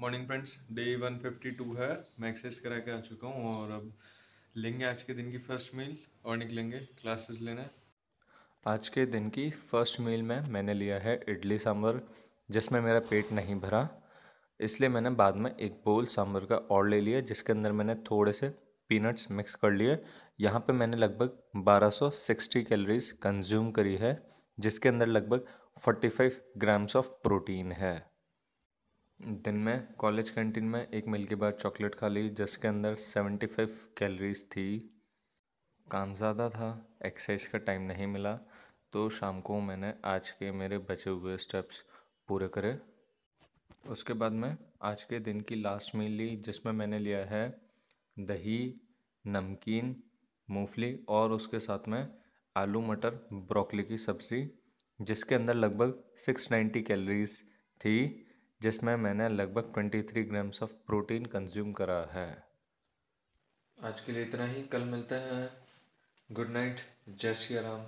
morning friends day 152 है मैं exercise करा के आ चुका हूँ और अब लेंगे आज के दिन की फर्स्ट मील और निकलेंगे क्लासेस लेने आज के दिन की फर्स्ट मील में मैंने लिया है इडली सांभर जिसमें मेरा पेट नहीं भरा इसलिए मैंने बाद में एक बोल सांभर का और ले लिया जिसके अंदर मैंने थोड़े से पीनट्स मिक्स कर लिए यहाँ पर मैंने लगभग बारह कैलोरीज कंज्यूम करी है जिसके अंदर लगभग फोर्टी ग्राम्स ऑफ प्रोटीन है दिन में कॉलेज कैंटीन में एक के बार चॉकलेट खा ली जिसके अंदर सेवेंटी फाइव कैलरीज थी काम ज़्यादा था एक्सरसाइज का टाइम नहीं मिला तो शाम को मैंने आज के मेरे बचे हुए स्टेप्स पूरे करे उसके बाद मैं आज के दिन की लास्ट मील ली जिसमें मैंने लिया है दही नमकीन मूंगफली और उसके साथ में आलू मटर ब्रोकली की सब्ज़ी जिसके अंदर लगभग सिक्स नाइन्टी कैलरीज थी जिसमें मैंने लगभग 23 ग्राम्स ऑफ प्रोटीन कंज्यूम करा है आज के लिए इतना ही कल मिलते हैं गुड नाइट जय श्री राम